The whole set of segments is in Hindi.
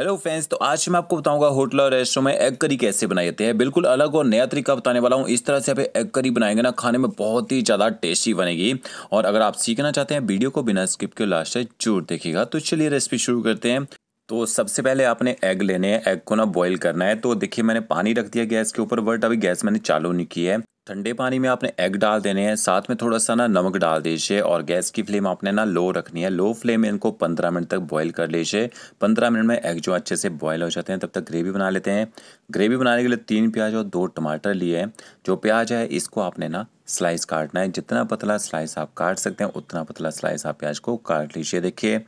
हेलो फ्रेंड्स तो आज मैं आपको बताऊंगा होटल और रेस्टोरेंट में एग करी कैसे बनाए जाते हैं बिल्कुल अलग और नया तरीका बताने वाला हूँ इस तरह से आप एग करी बनाएंगे ना खाने में बहुत ही ज़्यादा टेस्टी बनेगी और अगर आप सीखना चाहते हैं वीडियो को बिना स्किप के लास्ट तक जरूर देखिएगा तो चलिए रेसिपी शुरू करते हैं तो सबसे पहले आपने एग लेने हैं एग को ना बॉयल करना है तो देखिए मैंने पानी रख दिया गैस के ऊपर बट अभी गैस मैंने चालू नहीं की है ठंडे पानी में आपने एग डाल देने हैं साथ में थोड़ा सा ना नमक डाल दीजिए और गैस की फ्लेम आपने ना लो रखनी है लो फ्लेम में इनको पंद्रह मिनट तक बॉईल कर लीजिए पंद्रह मिनट में एग जो अच्छे से बॉईल हो जाते हैं तब तक ग्रेवी बना लेते हैं ग्रेवी बनाने के लिए तीन प्याज और दो टमाटर लिए हैं जो प्याज है इसको आपने ना स्लाइस काटना है जितना पतला स्लाइस आप काट सकते हैं उतना पतला स्लाइस आप प्याज को काट लीजिए देखिए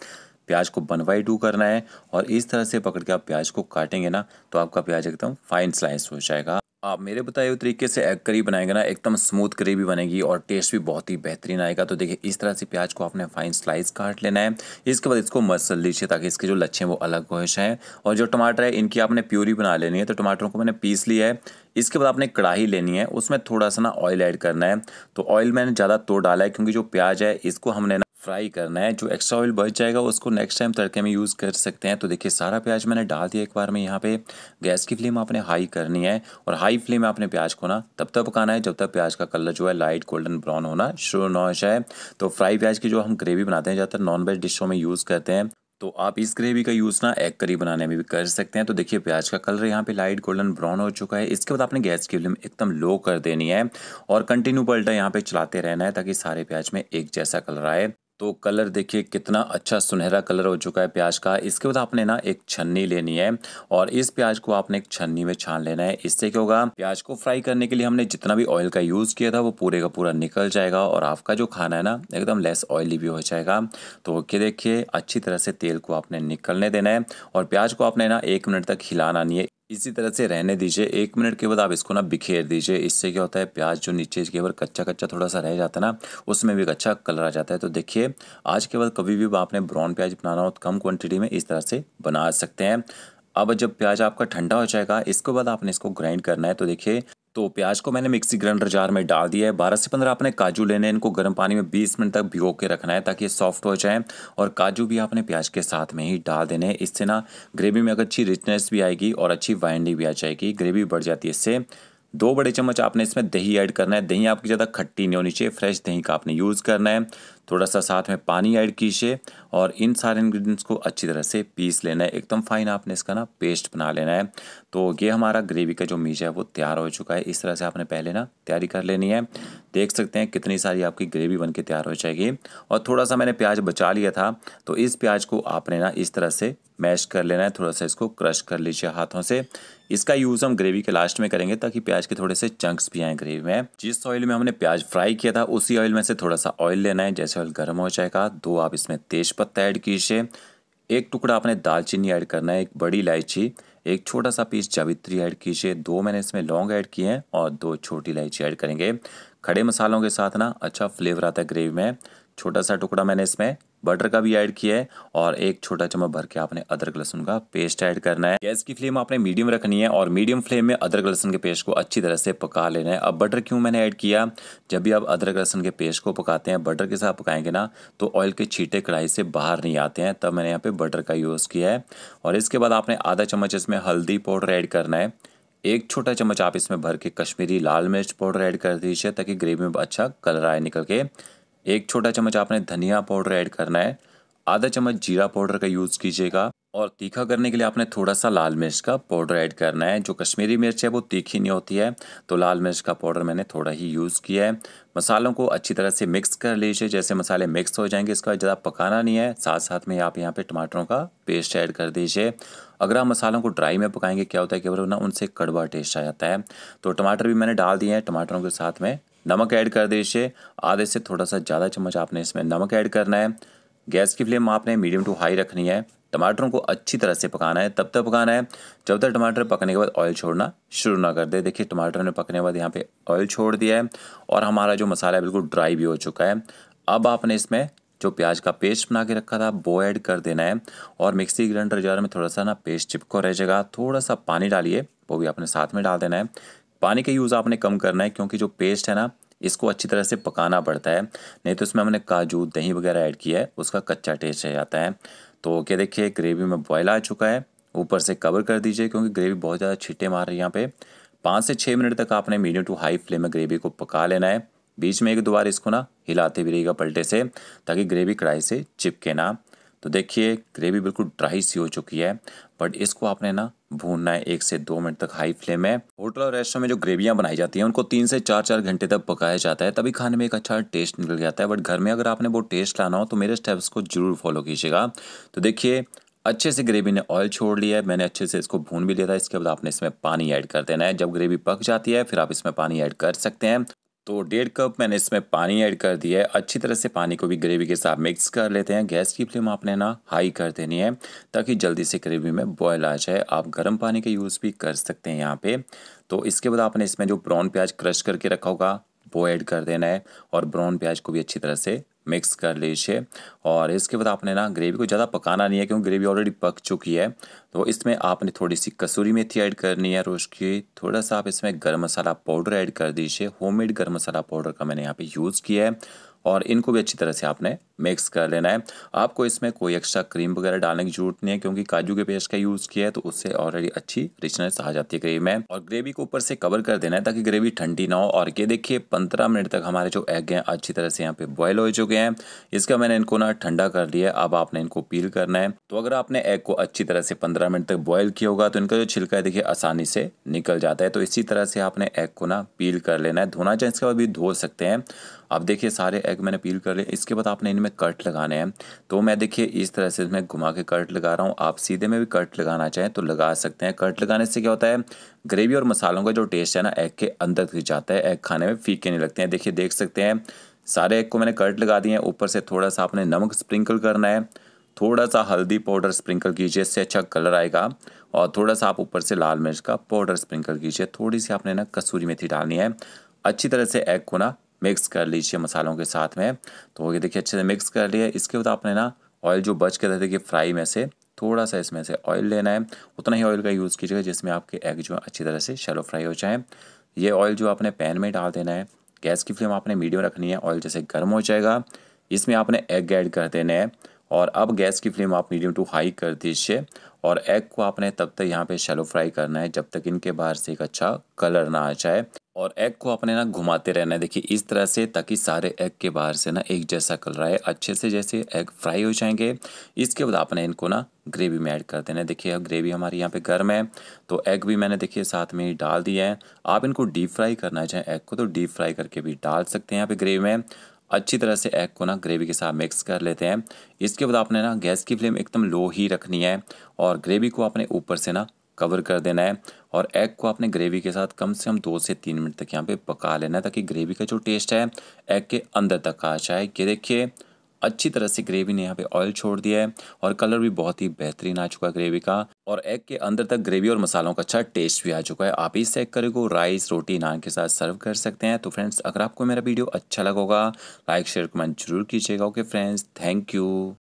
प्याज को वन बाई टू करना है और इस तरह से पकड़ के आप प्याज को काटेंगे ना तो आपका प्याज एकदम फाइन स्लाइस हो जाएगा आप मेरे बताए हुए तरीके से एग करी बनाएंगे ना एकदम स्मूथ करी भी बनेगी और टेस्ट भी बहुत ही बेहतरीन आएगा तो देखिए इस तरह से प्याज को आपने फाइन स्लाइस काट लेना है इसके बाद इसको मसल लीजिए ताकि इसके जो लच्छे हैं वो अलग हो जाएँ और जो टमाटर है इनकी आपने प्यूरी बना लेनी है तो टमाटरों को मैंने पीस लिया है इसके बाद आपने कढ़ाई लेनी है उसमें थोड़ा सा ना ऑयल ऐड करना है तो ऑयल मैंने ज़्यादा तोड़ डाला है क्योंकि जो प्याज है इसको हमने फ्राई करना है जो एक्स्ट्रा ऑयल बच जाएगा उसको नेक्स्ट टाइम तड़के में यूज़ कर सकते हैं तो देखिए सारा प्याज मैंने डाल दिया एक बार में यहाँ पे गैस की फ्लेम आपने हाई करनी है और हाई फ्लेम में आपने प्याज को ना तब तक पकाना है जब तक प्याज का कलर जो है लाइट गोल्डन ब्राउन होना शुरू ना हो जाए तो फ्राई प्याज की जो हम ग्रेवी बनाते हैं ज़्यादातर नॉन वेज डिशों में यूज़ करते हैं तो आप इस ग्रेवी का यूज़ ना एग करी बनाने में भी कर सकते हैं तो देखिए प्याज का कलर यहाँ पे लाइट गोल्डन ब्राउन हो चुका है इसके बाद आपने गैस की फ्लेम एकदम लो कर देनी है और कंटिन्यू पलटा यहाँ पे चलाते रहना है ताकि सारे प्याज में एक जैसा कलर आए तो कलर देखिए कितना अच्छा सुनहरा कलर हो चुका है प्याज का इसके बाद आपने ना एक छन्नी लेनी है और इस प्याज को आपने एक छन्नी में छान लेना है इससे क्या होगा प्याज को फ्राई करने के लिए हमने जितना भी ऑयल का यूज़ किया था वो पूरे का पूरा निकल जाएगा और आपका जो खाना है ना एकदम लेस ऑयली भी हो जाएगा तो ओके देखिए अच्छी तरह से तेल को आपने निकलने देना है और प्याज को आपने ना एक मिनट तक हिलाना नहीं है इसी तरह से रहने दीजिए एक मिनट के बाद आप इसको ना बिखेर दीजिए इससे क्या होता है प्याज जो नीचे के ऊपर कच्चा कच्चा थोड़ा सा रह जाता है ना उसमें भी एक अच्छा कलर आ जाता है तो देखिए आज के बाद कभी भी आपने ब्राउन प्याज बनाना हो तो कम क्वांटिटी में इस तरह से बना सकते हैं अब जब प्याज आपका ठंडा हो जाएगा इसके बाद आपने इसको ग्राइंड करना है तो देखिए तो प्याज को मैंने मिक्सी ग्राइंडर जार में डाल दिया है बारह से पंद्रह आपने काजू लेने इनको गर्म पानी में बीस मिनट तक भिगो के रखना है ताकि ये सॉफ्ट हो जाए और काजू भी आपने प्याज के साथ में ही डाल देने हैं इससे ना ग्रेवी में एक अच्छी रिचनेस भी आएगी और अच्छी वाइंडिंग भी आ जाएगी ग्रेवी बढ़ जाती है इससे दो बड़े चम्मच आपने इसमें दही ऐड करना है दही आपकी ज़्यादा खट्टी नहीं होनी चाहिए फ्रेश दही का आपने यूज़ करना है थोड़ा सा साथ में पानी ऐड कीजिए और इन सारे इंग्रेडिएंट्स को अच्छी तरह से पीस लेना है एकदम फाइन आपने इसका ना पेस्ट बना लेना है तो ये हमारा ग्रेवी का जो मीज है वो तैयार हो चुका है इस तरह से आपने पहले ना तैयारी कर लेनी है देख सकते हैं कितनी सारी आपकी ग्रेवी बन के तैयार हो जाएगी और थोड़ा सा मैंने प्याज बचा लिया था तो इस प्याज को आपने ना इस तरह से मैश कर लेना है थोड़ा सा इसको क्रश कर लीजिए हाथों से इसका यूज़ हम ग्रेवी के लास्ट में करेंगे ताकि प्याज के थोड़े से चंक्स भी आए ग्रेवी में जिस ऑयल में हमने प्याज फ्राई किया था उसी ऑयल में से थोड़ा सा ऑयल लेना है जैसे ऑयल गर्म हो जाएगा दो आप इसमें तेज पत्ता ऐड कीजिए एक टुकड़ा आपने दालचीनी ऐड करना है एक बड़ी इलायची एक छोटा सा पीस जावित्री ऐड कीजिए दो मैंने इसमें लौंग ऐड किए हैं और दो छोटी इलायची ऐड करेंगे खड़े मसालों के साथ ना अच्छा फ्लेवर आता है ग्रेवी में छोटा सा टुकड़ा मैंने इसमें बटर का भी ऐड किया है और एक छोटा चम्मच भर के आपने अदरक लहसुन का पेस्ट ऐड करना है गैस की फ्लेम आपने मीडियम रखनी है और मीडियम फ्लेम में अदरक लहसुन के पेस्ट को अच्छी तरह से पका लेना है अब बटर क्यों मैंने ऐड किया जब भी आप अदरक लहसुन के पेस्ट को पकाते हैं बटर के साथ पकाएंगे ना तो ऑयल के छीटे कढ़ाई से बाहर नहीं आते हैं तब मैंने यहाँ पर बटर का यूज़ किया है और इसके बाद आपने आधा चम्मच इसमें हल्दी पाउडर ऐड करना है एक छोटा चम्मच आप इसमें भर के कश्मीरी लाल मिर्च पाउडर ऐड कर दीजिए ताकि ग्रेवी में अच्छा कलर आए निकल के एक छोटा चम्मच आपने धनिया पाउडर ऐड करना है आधा चम्मच जीरा पाउडर का यूज़ कीजिएगा और तीखा करने के लिए आपने थोड़ा सा लाल मिर्च का पाउडर ऐड करना है जो कश्मीरी मिर्च है वो तीखी नहीं होती है तो लाल मिर्च का पाउडर मैंने थोड़ा ही यूज़ किया है मसालों को अच्छी तरह से मिक्स कर लीजिए जैसे मसाले मिक्स हो जाएंगे इसका ज़्यादा पकाना नहीं है साथ साथ में आप यहाँ पे टमाटरों का पेस्ट ऐड कर दीजिए अगर आप मसालों को ड्राई में पकाएंगे क्या होता है कि वो ना उनसे कड़वा टेस्ट आ जाता है तो टमाटर भी मैंने डाल दिए हैं टमाटरों के साथ में नमक ऐड कर दीजिए आधे से थोड़ा सा ज़्यादा चम्मच आपने इसमें नमक ऐड करना है गैस की फ्लेम आपने मीडियम टू हाई रखनी है टमाटरों को अच्छी तरह से पकाना है तब तक पकाना है जब तक टमाटर पकने के बाद ऑयल छोड़ना शुरू ना कर दे देखिए टमाटर ने पकने के बाद यहाँ पे ऑयल छोड़ दिया है और हमारा जो मसाला है बिल्कुल ड्राई भी हो चुका है अब आपने इसमें जो प्याज का पेस्ट बना के रखा था वो ऐड कर देना है और मिक्सी ग्राइंडर जार में थोड़ा सा ना पेस्ट चिपको रह जाएगा थोड़ा सा पानी डालिए वो भी आपने साथ में डाल देना है पानी का यूज़ आपने कम करना है क्योंकि जो पेस्ट है ना इसको अच्छी तरह से पकाना पड़ता है नहीं तो इसमें हमने काजू दही वगैरह ऐड किया है उसका कच्चा टेस्ट रह जाता है तो ओके देखिए ग्रेवी में बॉयल आ चुका है ऊपर से कवर कर दीजिए क्योंकि ग्रेवी बहुत ज़्यादा छिट्टे मार रही है यहाँ पे पाँच से छः मिनट तक आपने मीडियम टू हाई फ्लेम में ग्रेवी को पका लेना है बीच में एक दोबारा इसको ना हिलाते भी रहेगा पलटे से ताकि ग्रेवी कढ़ाई से चिपके ना तो देखिए ग्रेवी बिल्कुल ड्राई सी हो चुकी है बट इसको आपने ना भूनना है एक से दो मिनट तक हाई फ्लेम में होटल और रेस्टोरेंट में जो ग्रेवियाँ बनाई जाती हैं उनको तीन से चार चार घंटे तक पकाया जाता है तभी खाने में एक अच्छा टेस्ट निकल जाता है बट घर में अगर आपने वो टेस्ट लाना हो तो मेरे स्टेप्स को जरूर फॉलो कीजिएगा तो देखिए अच्छे से ग्रेवी ने ऑयल छोड़ लिया है मैंने अच्छे से इसको भून भी लिया था इसके बाद आपने इसमें पानी ऐड कर देना है जब ग्रेवी पक जाती है फिर आप इसमें पानी ऐड कर सकते हैं तो डेढ़ कप मैंने इसमें पानी ऐड कर दिया है अच्छी तरह से पानी को भी ग्रेवी के साथ मिक्स कर लेते हैं गैस की फ्लेम आपने ना हाई कर देनी है ताकि जल्दी से ग्रेवी में बॉयल आ जाए आप गर्म पानी का यूज़ भी कर सकते हैं यहाँ पे तो इसके बाद आपने इसमें जो ब्राउन प्याज क्रश करके रखा होगा वो ऐड कर देना है और ब्राउन प्याज को भी अच्छी तरह से मिक्स कर लीजिए और इसके बाद आपने ना ग्रेवी को ज़्यादा पकाना नहीं है क्योंकि ग्रेवी ऑलरेडी पक चुकी है तो इसमें आपने थोड़ी सी कसूरी मेथी ऐड करनी है रोज की थोड़ा सा आप इसमें गर्म मसाला पाउडर ऐड कर दीजिए होममेड गर्म मसाला पाउडर का मैंने यहाँ पे यूज़ किया है और इनको भी अच्छी तरह से आपने मिक्स कर लेना है आपको इसमें कोई एक्स्ट्रा क्रीम वगैरह डालने की जरूरत नहीं है क्योंकि काजू के पेस्ट का यूज़ किया है तो उससे ऑलरेडी अच्छी रिचनेस आ जाती है ग्रेवी में और ग्रेवी को ऊपर से कवर कर देना है ताकि ग्रेवी ठंडी ना हो और ये देखिए पंद्रह मिनट तक हमारे जो एग हैं अच्छी तरह से यहाँ पे बॉयल हो चुके हैं इसका मैंने इनको ना ठंडा कर लिया अब आपने इनको पील करना है तो अगर आपने एग को अच्छी तरह से पंद्रह मिनट तक बॉयल किया होगा तो इनका जो छिलका है देखिए आसानी से निकल जाता है तो इसी तरह से आपने एग को ना पील कर लेना है धोना चाहे इसके बाद भी धो सकते हैं अब देखिए सारे एग मैंने पील कर लिया इसके बाद आपने इनमें कट लगाने हैं तो मैं देखिए इस तरह से मैं घुमा के कट लगा रहा हूँ आप सीधे में भी कट लगाना चाहें तो लगा सकते हैं कट लगाने से क्या होता है ग्रेवी और मसालों का जो टेस्ट है ना एग के अंदर घिस जाता है एग खाने में फीके नहीं लगते हैं देखिए देख सकते हैं सारे एग को मैंने कट लगा दिए हैं ऊपर से थोड़ा सा आपने नमक स्प्रिंकल करना है थोड़ा सा हल्दी पाउडर स्प्रिंकल कीजिए इससे अच्छा कलर आएगा और थोड़ा सा आप ऊपर से लाल मिर्च का पाउडर स्प्रिंकल कीजिए थोड़ी सी आपने ना कसूरी मेथी डालनी है अच्छी तरह से एग को ना मिक्स कर लीजिए मसालों के साथ में तो ये देखिए अच्छे से मिक्स कर लिया इसके बाद आपने ना ऑयल जो बच के रहते कि फ्राई में से थोड़ा सा इसमें से ऑयल लेना है उतना ही ऑयल का यूज़ कीजिएगा जिसमें आपके एग जो है अच्छी तरह से शेलो फ्राई हो जाए ये ऑयल जो आपने पैन में डाल देना है गैस की फ्लेम आपने मीडियम रखनी है ऑयल जैसे गर्म हो जाएगा इसमें आपने एग ऐड कर देना है और अब गैस की फ्लेम आप मीडियम टू हाई कर दीजिए और एग को आपने तब तक यहाँ पे शेलो फ्राई करना है जब तक इनके बाहर से एक अच्छा कलर ना आ जाए और एग को अपने ना घुमाते रहना है देखिए इस तरह से ताकि सारे एग के बाहर से ना एक जैसा कलर आए अच्छे से जैसे एग फ्राई हो जाएंगे इसके बाद आपने इनको ना ग्रेवी में ऐड कर देना है देखिए अब ग्रेवी हमारी यहाँ पे गर्म है तो एग भी मैंने देखिए साथ में ही डाल दिया है आप इनको डीप फ्राई करना चाहें एग को तो डीप फ्राई करके भी डाल सकते हैं यहाँ पर ग्रेवी में अच्छी तरह से एग को ना ग्रेवी के साथ मिक्स कर लेते हैं इसके बाद आपने ना गैस की फ्लेम एकदम लो ही रखनी है और ग्रेवी को आपने ऊपर से ना कवर कर देना है और एग को आपने ग्रेवी के साथ कम से कम दो से तीन मिनट तक यहाँ पे पका लेना है ताकि ग्रेवी का जो टेस्ट है एग के अंदर तक आ जाए ये देखिए अच्छी तरह से ग्रेवी ने यहाँ पे ऑयल छोड़ दिया है और कलर भी बहुत ही बेहतरीन आ चुका है ग्रेवी का और एग के अंदर तक ग्रेवी और मसालों का अच्छा टेस्ट भी आ चुका है आप इस एग करी को राइस रोटी नान के साथ सर्व कर सकते हैं तो फ्रेंड्स अगर आपको मेरा वीडियो अच्छा लगेगा लाइक शेयर कमेंट जरूर कीजिएगा ओके फ्रेंड्स थैंक यू